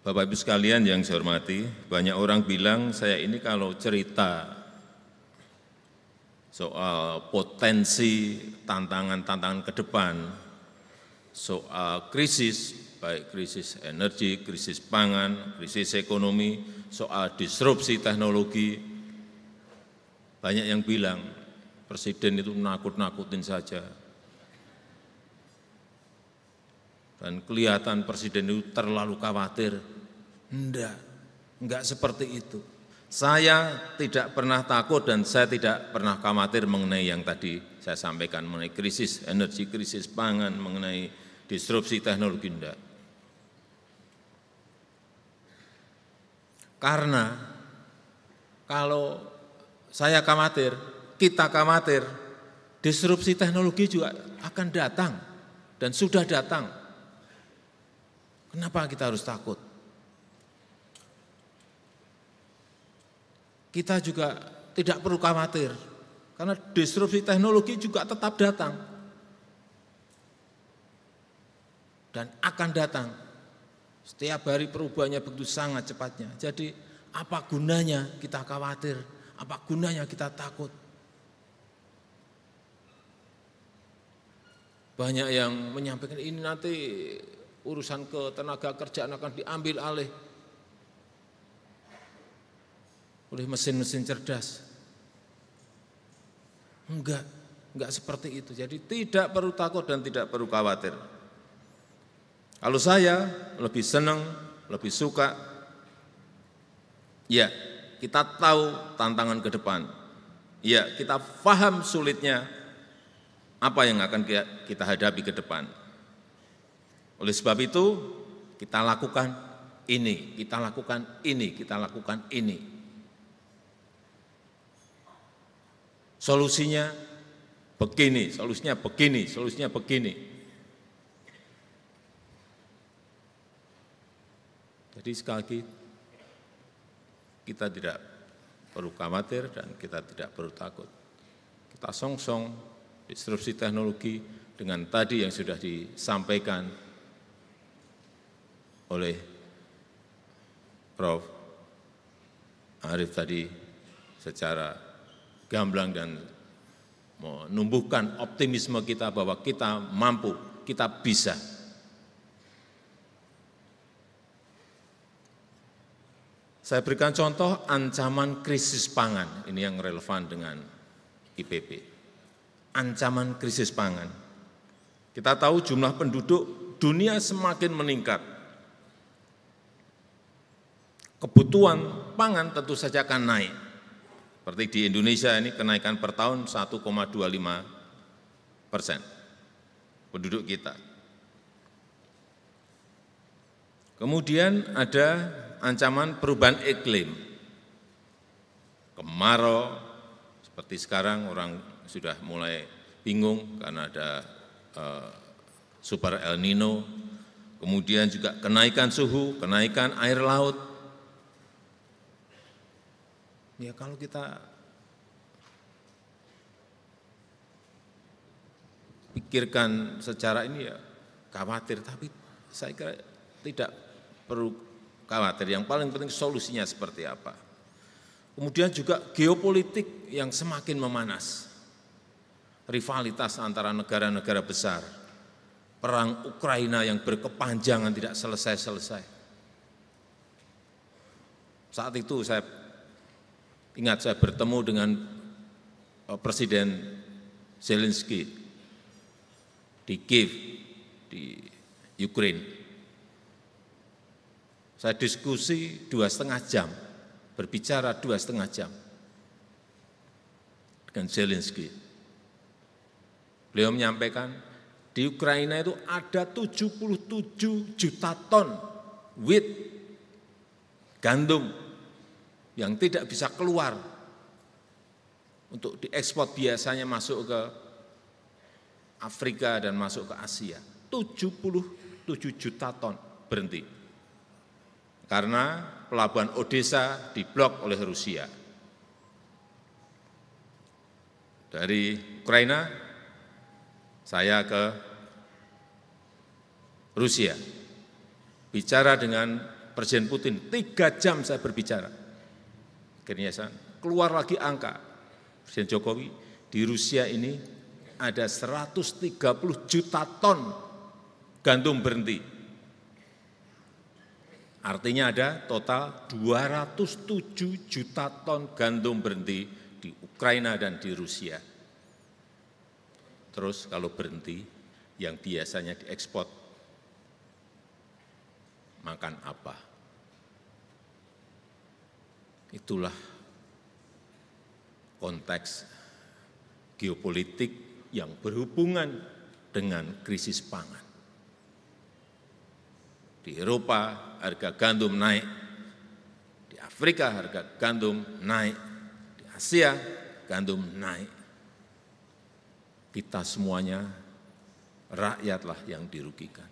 Bapak Ibu sekalian yang saya hormati, banyak orang bilang saya ini kalau cerita soal potensi tantangan-tantangan ke depan, soal krisis, baik krisis energi, krisis pangan, krisis ekonomi, soal disrupsi teknologi, banyak yang bilang, Presiden itu nakut-nakutin saja, Dan kelihatan presiden itu terlalu khawatir. Enggak, enggak seperti itu. Saya tidak pernah takut dan saya tidak pernah khawatir mengenai yang tadi saya sampaikan mengenai krisis energi, krisis pangan, mengenai disrupsi teknologi enggak. Karena kalau saya khawatir, kita khawatir, disrupsi teknologi juga akan datang dan sudah datang. Kenapa kita harus takut? Kita juga tidak perlu khawatir karena disrupsi teknologi juga tetap datang dan akan datang. Setiap hari perubahannya begitu sangat cepatnya. Jadi apa gunanya kita khawatir? Apa gunanya kita takut? Banyak yang menyampaikan ini nanti urusan ke tenaga kerjaan akan diambil alih oleh mesin-mesin cerdas. Enggak, enggak seperti itu. Jadi tidak perlu takut dan tidak perlu khawatir. Kalau saya lebih senang, lebih suka, ya kita tahu tantangan ke depan. Ya kita paham sulitnya apa yang akan kita hadapi ke depan. Oleh sebab itu, kita lakukan ini, kita lakukan ini, kita lakukan ini. Solusinya begini, solusinya begini, solusinya begini. Jadi sekali lagi, kita tidak perlu khawatir dan kita tidak perlu takut. Kita song-song disrupsi teknologi dengan tadi yang sudah disampaikan oleh Prof. Arif tadi secara gamblang dan menumbuhkan optimisme kita bahwa kita mampu, kita bisa. Saya berikan contoh ancaman krisis pangan, ini yang relevan dengan IPB. Ancaman krisis pangan. Kita tahu jumlah penduduk dunia semakin meningkat kebutuhan pangan tentu saja akan naik. Seperti di Indonesia ini kenaikan per tahun 1,25 persen penduduk kita. Kemudian ada ancaman perubahan iklim. Kemarau, seperti sekarang orang sudah mulai bingung karena ada eh, super El Nino. Kemudian juga kenaikan suhu, kenaikan air laut, Ya kalau kita pikirkan secara ini ya khawatir, tapi saya kira tidak perlu khawatir. Yang paling penting solusinya seperti apa. Kemudian juga geopolitik yang semakin memanas. Rivalitas antara negara-negara besar. Perang Ukraina yang berkepanjangan tidak selesai-selesai. Saat itu saya Ingat saya bertemu dengan eh, Presiden Zelensky di Kiev, di Ukraine. Saya diskusi dua setengah jam, berbicara dua setengah jam dengan Zelensky. Beliau menyampaikan, di Ukraina itu ada 77 juta ton wheat, gandum, yang tidak bisa keluar untuk diekspor biasanya masuk ke Afrika dan masuk ke Asia. 77 juta ton berhenti. Karena pelabuhan Odessa diblok oleh Rusia. Dari Ukraina saya ke Rusia. Bicara dengan Presiden Putin, tiga jam saya berbicara Akhirnya saya keluar lagi angka. Presiden Jokowi di Rusia ini ada 130 juta ton gandum berhenti. Artinya ada total 207 juta ton gandum berhenti di Ukraina dan di Rusia. Terus kalau berhenti, yang biasanya diekspor makan apa? Itulah konteks geopolitik yang berhubungan dengan krisis pangan. Di Eropa harga gandum naik, di Afrika harga gandum naik, di Asia gandum naik. Kita semuanya rakyatlah yang dirugikan.